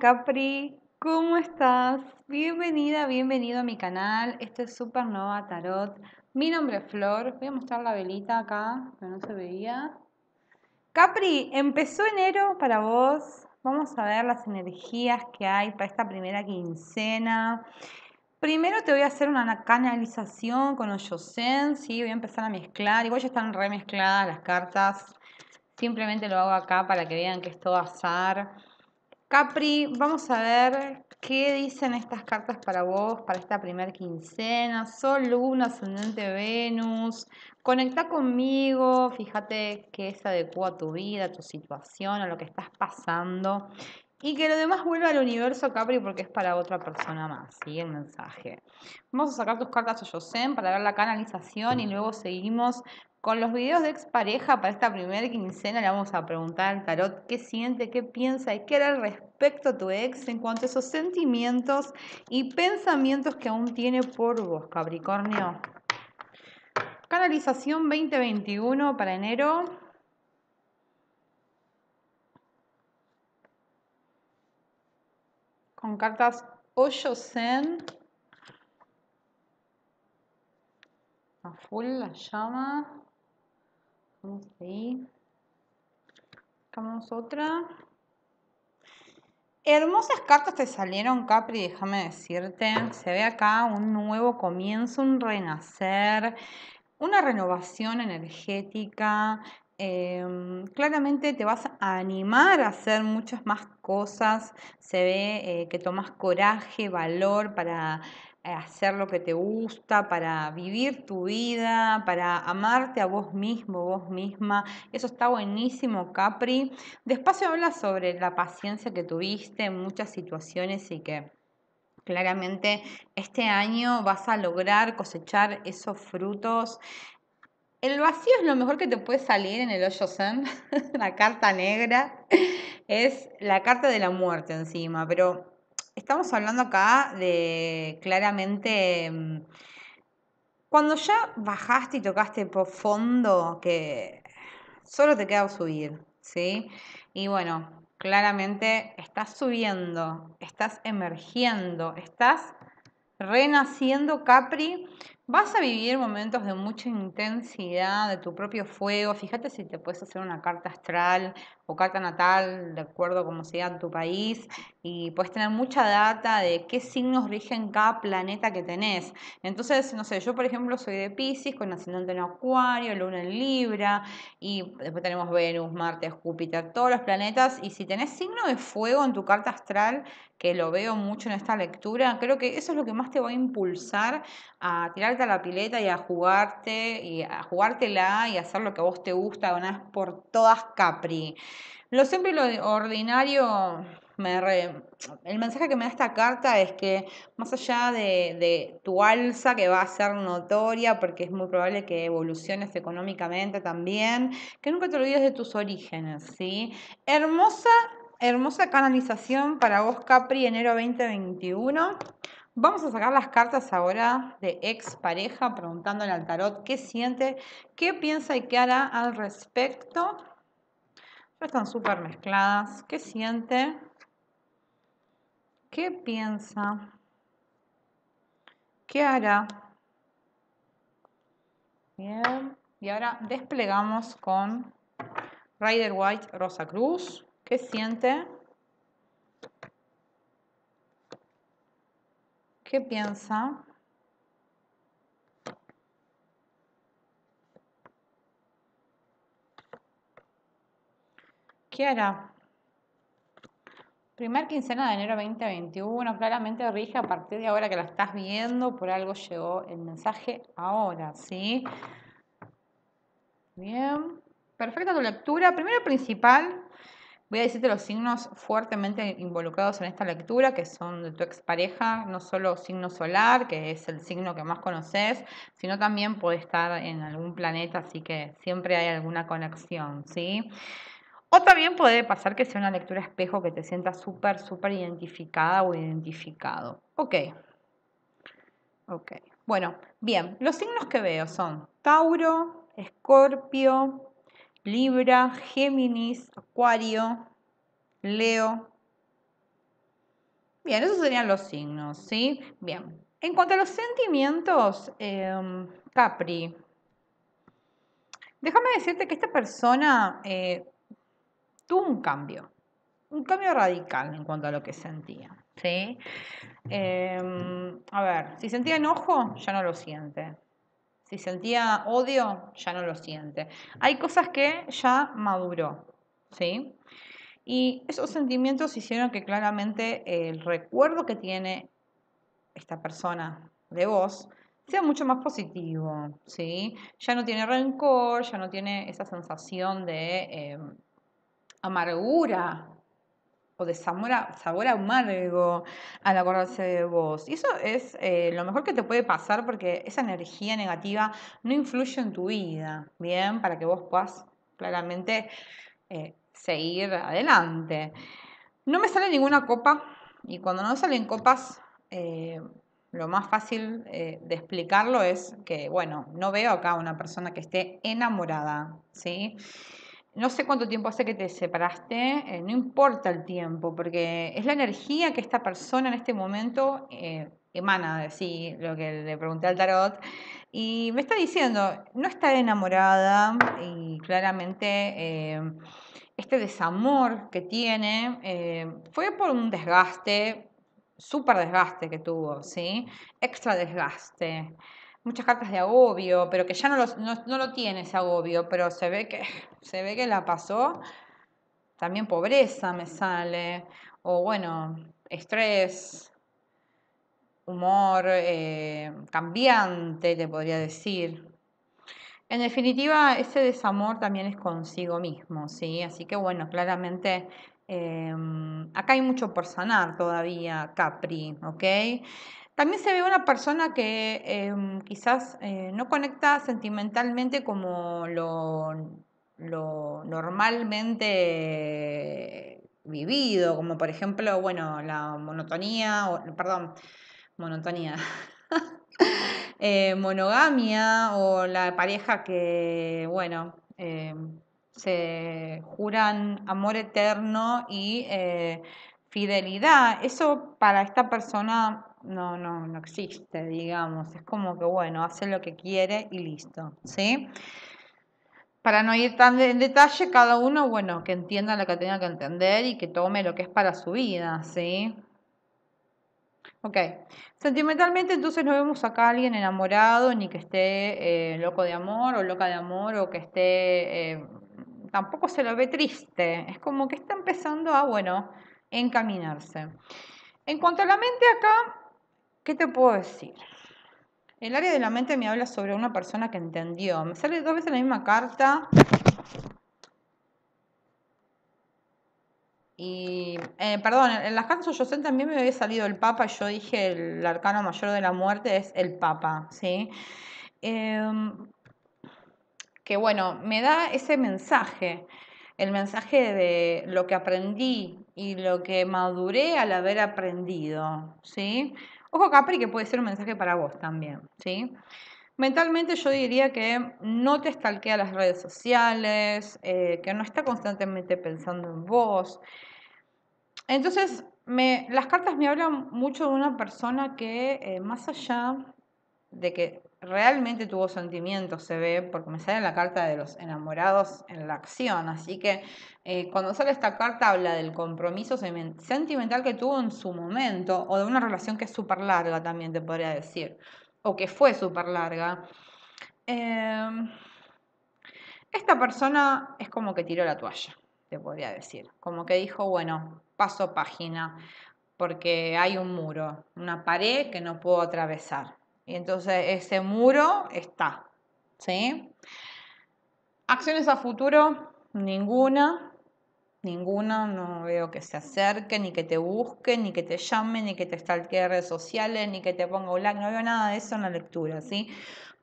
Capri, ¿cómo estás? Bienvenida, bienvenido a mi canal. Este es Supernova Tarot. Mi nombre es Flor. Voy a mostrar la velita acá, que no se veía. Capri, empezó enero para vos. Vamos a ver las energías que hay para esta primera quincena. Primero te voy a hacer una canalización con Oyosen, ¿sí? Voy a empezar a mezclar. Igual ya están remezcladas las cartas. Simplemente lo hago acá para que vean que es todo azar. Capri, vamos a ver qué dicen estas cartas para vos, para esta primer quincena. Sol, Luna, Ascendente, Venus. Conecta conmigo, fíjate que es adecuado a tu vida, a tu situación, a lo que estás pasando. Y que lo demás vuelva al universo Capri porque es para otra persona más. Sigue el mensaje. Vamos a sacar tus cartas a Yosen para ver la canalización y luego seguimos con los videos de expareja para esta primera quincena. Le vamos a preguntar al tarot qué siente, qué piensa y qué era al respecto a tu ex en cuanto a esos sentimientos y pensamientos que aún tiene por vos, Capricornio. Canalización 2021 para enero. con cartas Hoyo Zen. A full la llama. Vamos ahí. Vamos otra. Hermosas cartas te salieron, Capri, déjame decirte. Se ve acá un nuevo comienzo, un renacer, una renovación energética, Em, claramente te vas a animar a hacer muchas más cosas, se ve eh, que tomas coraje, valor para eh, hacer lo que te gusta, para vivir tu vida, para amarte a vos mismo, vos misma. Eso está buenísimo, Capri. Despacio habla sobre la paciencia que tuviste en muchas situaciones y que claramente este año vas a lograr cosechar esos frutos el vacío es lo mejor que te puede salir en el hoyo zen. la carta negra es la carta de la muerte encima, pero estamos hablando acá de claramente mm, cuando ya bajaste y tocaste por fondo que solo te queda subir, ¿sí? Y bueno, claramente estás subiendo, estás emergiendo, estás renaciendo Capri Vas a vivir momentos de mucha intensidad, de tu propio fuego. Fíjate si te puedes hacer una carta astral o carta natal, de acuerdo a cómo sea tu país y puedes tener mucha data de qué signos rigen cada planeta que tenés. Entonces, no sé, yo por ejemplo soy de Pisces, con ascendente en Acuario, Luna en Libra, y después tenemos Venus, Marte, Júpiter, todos los planetas. Y si tenés signo de fuego en tu carta astral, que lo veo mucho en esta lectura, creo que eso es lo que más te va a impulsar a tirarte a la pileta y a jugarte, y a jugártela y hacer lo que a vos te gusta, ganas por todas Capri. Lo siempre lo ordinario el mensaje que me da esta carta es que más allá de, tu alza que va a ser notoria porque es muy probable que evoluciones económicamente también, que nunca te olvides de tus orígenes, ¿sí? Hermosa, hermosa canalización para vos Capri enero 2021. Vamos a sacar las cartas ahora de ex pareja preguntándole al tarot qué siente, qué piensa y qué hará al respecto. están súper mezcladas. ¿Qué siente? ¿Qué piensa? ¿Qué hará? Bien. Y ahora desplegamos con Rider White Rosa Cruz. ¿Qué siente? ¿Qué piensa? ¿Qué hará? Primer quincena de enero 2021, claramente rige a partir de ahora que la estás viendo, por algo llegó el mensaje ahora, ¿sí? Bien, perfecta tu lectura. Primero principal, voy a decirte los signos fuertemente involucrados en esta lectura, que son de tu expareja, no solo signo solar, que es el signo que más conoces, sino también puede estar en algún planeta, así que siempre hay alguna conexión, ¿sí? sí o también puede pasar que sea una lectura espejo que te sientas súper, súper identificada o identificado. Ok. Ok. Bueno, bien, los signos que veo son Tauro, Escorpio, Libra, Géminis, Acuario, Leo. Bien, esos serían los signos, ¿sí? Bien. En cuanto a los sentimientos, em, Capri, déjame decirte que esta persona eh, tuvo un cambio, un cambio radical en cuanto a lo que sentía. ¿sí? Em, a ver, si sentía enojo, ya no lo siente. Si sentía odio, ya no lo siente. Hay cosas que ya maduró, ¿sí? Y esos sentimientos hicieron que claramente el recuerdo que tiene esta persona de vos sea mucho más positivo, ¿sí? Ya no tiene rencor, ya no tiene esa sensación de em, amargura o de sabor, a, amargo al acordarse de vos. Y eso es eh, lo mejor que te puede pasar porque esa energía negativa no influye en tu vida, ¿bien? Para que vos puedas claramente eh, seguir adelante. No me sale ninguna copa y cuando no salen copas, eh, lo más fácil de explicarlo es que, bueno, no veo acá una persona que esté enamorada, ¿sí? sí no sé cuánto tiempo hace que te separaste, eh, no importa el tiempo, porque es la energía que esta persona en este momento eh, emana de sí, lo que le pregunté al tarot, y me está diciendo, no está enamorada y claramente eh, este desamor que tiene fue por un desgaste, súper desgaste que tuvo, ¿sí? Extra desgaste muchas cartas de agobio, pero que ya no, no, lo tiene ese agobio, pero se ve que, se ve que la pasó. También pobreza me sale, o bueno, estrés, humor eh, cambiante, te podría decir. En definitiva, ese desamor también es consigo mismo, ¿sí? Así que bueno, claramente eh, acá hay mucho por sanar todavía, Capri, ¿ok? También se ve una persona que em, quizás eh, no conecta sentimentalmente como lo, normalmente vivido, como por ejemplo, bueno, la monotonía, o, perdón, monotonía, eh, monogamia o la pareja que, bueno, eh, se juran amor eterno y fidelidad, eso para esta persona no, no, no existe, digamos. Es como que, bueno, hace lo que quiere y listo, ¿sí? Para no ir tan en detalle, cada uno, bueno, que entienda lo que tenga que entender y que tome lo que es para su vida, ¿sí? Ok, sentimentalmente entonces no vemos acá a alguien enamorado, ni que esté eh, loco de amor o loca de amor, o que esté, eh, tampoco se lo ve triste, es como que está empezando a, bueno, encaminarse. En cuanto a la mente acá, ¿qué te puedo decir? El área de la mente me habla sobre una persona que entendió. Me sale dos veces la misma carta. Y, eh, perdón, en las cartas yo también me había salido el Papa. Yo dije el arcano mayor de la muerte es el Papa, ¿sí? Em, que bueno, me da ese mensaje, el mensaje de lo que aprendí y lo que maduré al haber aprendido, ¿sí? Ojo Capri que puede ser un mensaje para vos también, ¿sí? Mentalmente yo diría que no te estalquea las redes sociales, eh, que no está constantemente pensando en vos. Entonces, me, las cartas me hablan mucho de una persona que, eh, más allá de que realmente tuvo sentimientos, se ve, porque me sale la carta de los enamorados en la acción. Así que eh, cuando sale esta carta habla del compromiso sentimental que tuvo en su momento, o de una relación que es súper larga también, te podría decir, o que fue súper larga. Em, esta persona es como que tiró la toalla, te podría decir, como que dijo, bueno, paso página, porque hay un muro, una pared que no puedo atravesar y entonces ese muro está. ¿Sí? Acciones a futuro, ninguna. Ninguna, no veo que se acerque, ni que te busque, ni que te llame, ni que te stalkee en redes sociales, ni que te ponga un no veo nada de eso en la lectura, ¿sí?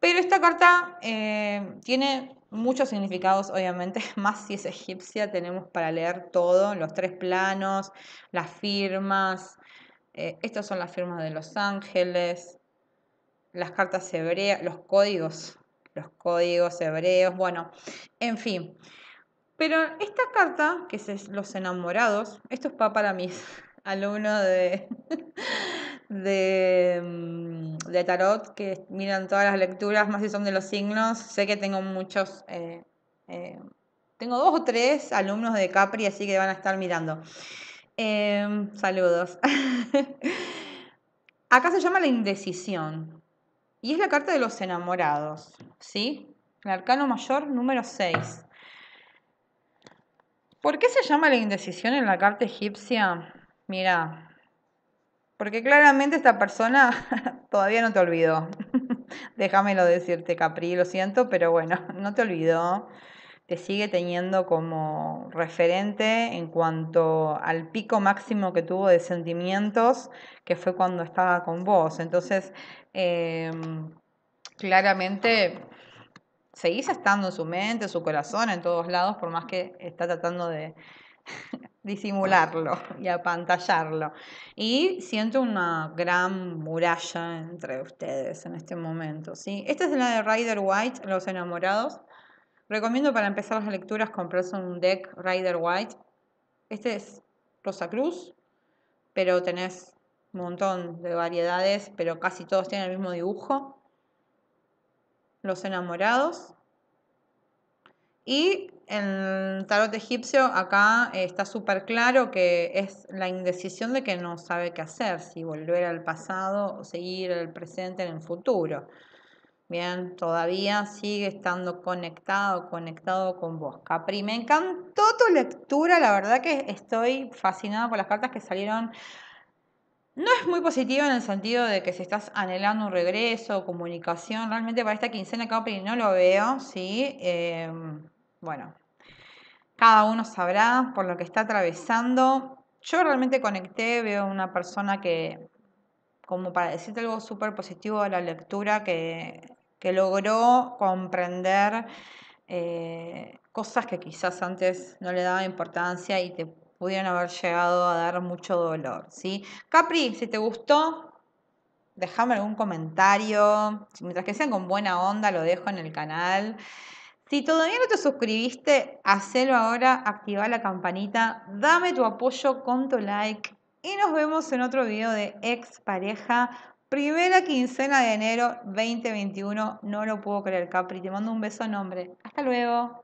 Pero esta carta eh, tiene muchos significados, obviamente, más si es egipcia, tenemos para leer todo, los tres planos, las firmas, eh, estas son las firmas de los ángeles, las cartas hebreas, los códigos, los códigos hebreos, bueno, en fin. Pero esta carta, que es Los enamorados, esto es para mis alumnos de, mm, de, tarot que miran todas las lecturas, más si son de los signos. Sé que tengo muchos, eh, eh, tengo dos o tres alumnos de Capri, así que van a estar mirando. Em, saludos. Acá se llama la indecisión. Y es la carta de los enamorados, ¿sí? El arcano mayor número 6. ¿Por qué se llama la indecisión en la carta egipcia? Mira, porque claramente esta persona todavía no te olvidó. Déjamelo decirte, Capri, lo siento, pero bueno, no te olvidó te sigue teniendo como referente en cuanto al pico máximo que tuvo de sentimientos, que fue cuando estaba con vos. Entonces, em, claramente seguís estando en su mente, en su corazón, en todos lados, por más que está tratando de disimularlo y apantallarlo. Y siento una gran muralla entre ustedes en este momento. ¿sí? Esta es la de Rider White, Los Enamorados. Recomiendo para empezar las lecturas comprarse un deck Rider White. Este es Rosa Cruz, pero tenés un montón de variedades, pero casi todos tienen el mismo dibujo. Los enamorados. Y en tarot egipcio acá eh, está súper claro que es la indecisión de que no sabe qué hacer, si volver al pasado o seguir el presente en el futuro. Bien, todavía sigue estando conectado, conectado con vos. Capri, me encantó tu lectura, la verdad que estoy fascinada por las cartas que salieron. No es muy positivo en el sentido de que si estás anhelando un regreso, comunicación, realmente para esta quincena Capri no lo veo, ¿sí? Eh, bueno, cada uno sabrá por lo que está atravesando. Yo realmente conecté, veo una persona que, como para decirte algo súper positivo de la lectura, que que logró comprender eh, cosas que quizás antes no le daba importancia y te pudieron haber llegado a dar mucho dolor. ¿sí? Capri, si te gustó, déjame algún comentario. Mientras que sean con buena onda, lo dejo en el canal. Si todavía no te suscribiste, hacelo ahora, activa la campanita, dame tu apoyo con tu like y nos vemos en otro video de Ex Pareja Primera quincena de enero 2021. No lo puedo creer, Capri. Te mando un beso nombre. Hasta luego.